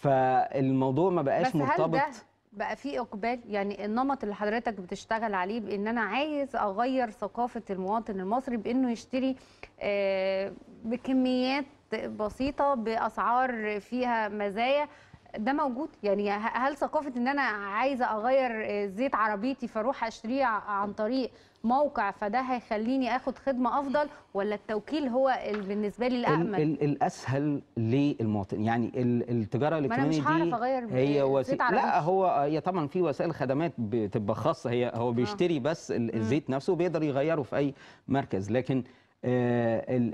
فالموضوع ما بقاش بس مرتبط هل ده بقى في اقبال يعني النمط اللي حضرتك بتشتغل عليه بان انا عايز اغير ثقافه المواطن المصري بانه يشتري آه، بكميات بسيطه باسعار فيها مزايا ده موجود يعني هل ثقافه ان انا عايزه اغير آه، زيت عربيتي فاروح اشتريه عن طريق موقع فده هيخليني اخد خدمه افضل ولا التوكيل هو بالنسبه لي الامن الاسهل للمواطن يعني التجاره الالكترونيه دي مش أغير آه، هي وسيله لا هو آه، هي طبعا في وسائل خدمات بتبقى خاصه هي هو بيشتري آه. بس الزيت نفسه وبيقدر يغيره في اي مركز لكن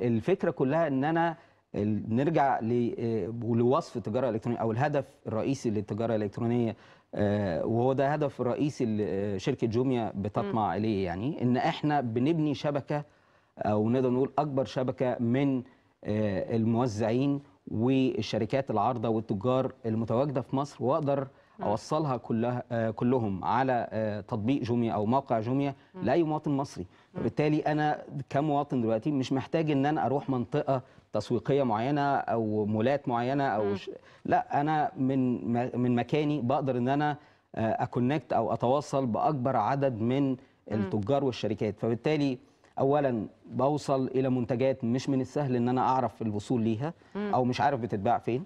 الفكره كلها ان انا نرجع آه، لوصف التجاره الالكترونيه او الهدف الرئيسي للتجاره الالكترونيه آه، وهو ده هدف رئيسي آه، شركه جوميا بتطمع م. اليه يعني ان احنا بنبني شبكه او نقدر نقول اكبر شبكه من الموزعين والشركات العارضه والتجار المتواجده في مصر واقدر اوصلها كلها كلهم على تطبيق جوميا او موقع جوميا لاي مواطن مصري بالتالي انا كمواطن دلوقتي مش محتاج ان انا اروح منطقه تسويقيه معينه او مولات معينه او ش... لا انا من من مكاني بقدر ان انا آه، اكونكت او اتواصل باكبر عدد من التجار والشركات فبالتالي اولا بوصل الى منتجات مش من السهل ان انا اعرف الوصول ليها او مش عارف بتتباع فين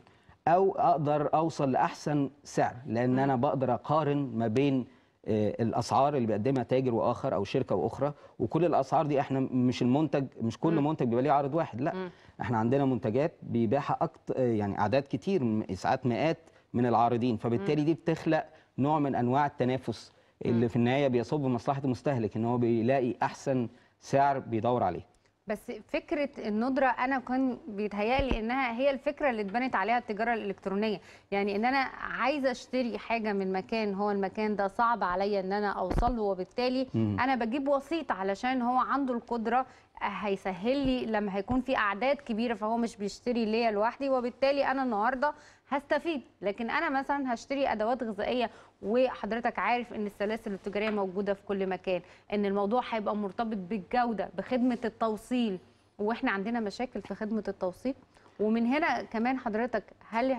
او اقدر اوصل لاحسن سعر لان انا بقدر اقارن ما بين آه، الاسعار اللي بيقدمها تاجر واخر او شركه واخرى وكل الاسعار دي احنا مش المنتج مش كل م. منتج بيبقى ليه عرض واحد لا م. احنا عندنا منتجات بيباعها اكتر آه، يعني اعداد كتير ساعات مئات من العارضين فبالتالي دي بتخلق نوع من انواع التنافس اللي في النهايه بيصب مصلحه المستهلك ان هو بيلاقي احسن سعر بيدور عليه بس فكره الندره انا كان بيتهيالي انها هي الفكره اللي اتبنت عليها التجاره الالكترونيه يعني ان انا عايزه اشتري حاجه من مكان هو المكان ده صعب عليا ان انا اوصل له وبالتالي مم. انا بجيب وسيط علشان هو عنده القدره هيسهل لي لما هيكون في اعداد كبيره فهو مش بيشتري ليا لوحدي وبالتالي انا النهارده هستفيد لكن انا مثلا هشتري ادوات غذائيه وحضرتك عارف ان السلاسل التجاريه موجوده في كل مكان ان الموضوع هيبقى مرتبط بالجوده بخدمه التوصيل واحنا عندنا مشاكل في خدمه التوصيل ومن هنا كمان حضرتك هل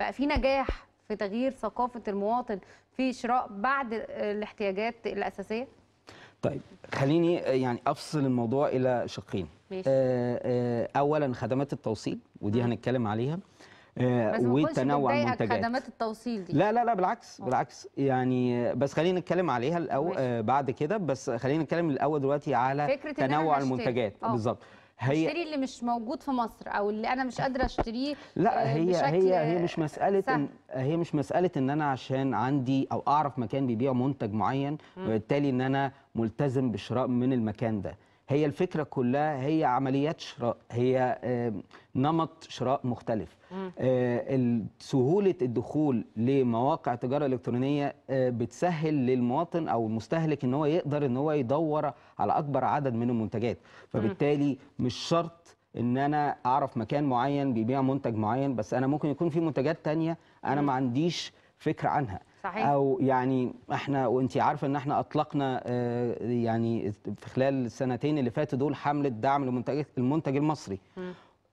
بقى في نجاح في تغيير ثقافه المواطن في شراء بعد الاحتياجات الاساسيه طيب خليني يعني افصل الموضوع الى شقين ماشي. آه، آه، اولا خدمات التوصيل ودي هنتكلم عليها آه، وتنوع المنتجات خدمات التوصيل دي لا لا لا بالعكس أوه. بالعكس يعني بس خلينا نتكلم عليها الاول آه، بعد كده بس خلينا نتكلم الاول دلوقتي على فكرة تنوع المنتجات آه. بالظبط هي اشتري اللي مش موجود في مصر او اللي انا مش قادره اشتريه لا هي هي هي مش مساله إن هي مش مساله ان انا عشان عندي او اعرف مكان بيبيع منتج معين وبالتالي ان انا ملتزم بشراء من المكان ده هي الفكره كلها هي عمليات شراء هي نمط شراء مختلف آه، سهوله الدخول لمواقع التجاره الالكترونيه آه، بتسهل للمواطن او المستهلك ان هو يقدر ان هو يدور على اكبر عدد من المنتجات فبالتالي مش شرط ان انا اعرف مكان معين بيبيع منتج معين بس انا ممكن يكون في منتجات تانية انا ما عنديش فكره عنها صحيح. او يعني احنا وانت عارفه ان احنا اطلقنا آه، يعني في خلال السنتين اللي فاتوا دول حمله دعم لمنتج المنتج المصري م.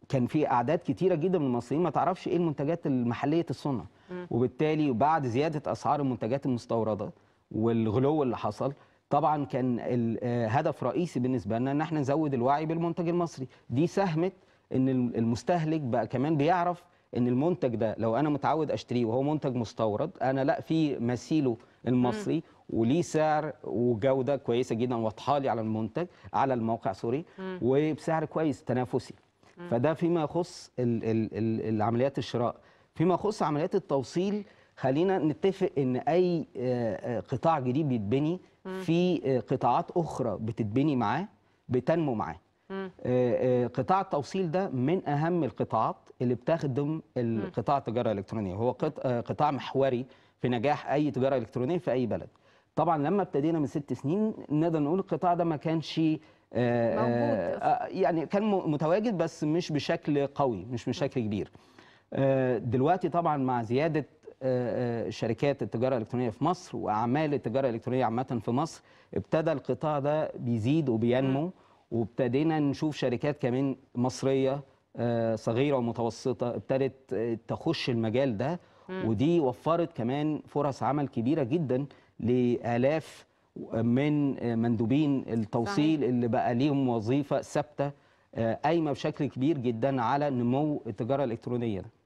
كان في اعداد كتيره جدا من المصريين ما تعرفش ايه المنتجات المحليه الصنع م. وبالتالي بعد زياده اسعار المنتجات المستورده والغلو اللي حصل طبعا كان الهدف آه، رئيسي بالنسبه لنا ان احنا نزود الوعي بالمنتج المصري دي ساهمت ان المستهلك بقى كمان بيعرف ان المنتج ده لو انا متعود اشتريه وهو منتج مستورد انا لا في مثيله المصري وليه سعر وجوده كويسه جدا واضحه لي على المنتج على الموقع سوري وبسعر كويس تنافسي فده فيما يخص ال ال ال عمليات الشراء فيما يخص عمليات التوصيل خلينا نتفق ان اي آه، آه، قطاع جديد بيتبني في آه، قطاعات اخرى بتتبني معاه بتنمو معاه آه، آه، قطاع التوصيل ده من اهم القطاعات اللي بتخدم القطاع التجاره الالكترونيه هو آه، قطاع محوري في نجاح اي تجاره الكترونيه في اي بلد طبعا لما ابتدينا من ست سنين نقدر نقول القطاع ده ما كانش موجود يعني كان متواجد بس مش بشكل قوي مش بشكل كبير دلوقتي طبعا مع زياده شركات التجاره الالكترونيه في مصر واعمال التجاره الالكترونيه عامه في مصر ابتدى القطاع ده بيزيد وبينمو م. وابتدينا نشوف شركات كمان مصريه آه، صغيره ومتوسطه ابتدت آه، تخش المجال ده ودي وفرت كمان فرص عمل كبيره جدا لالاف من آه، مندوبين التوصيل صحيح. اللي بقى ليهم وظيفه ثابته قايمه بشكل كبير جدا على نمو التجاره الالكترونيه ده.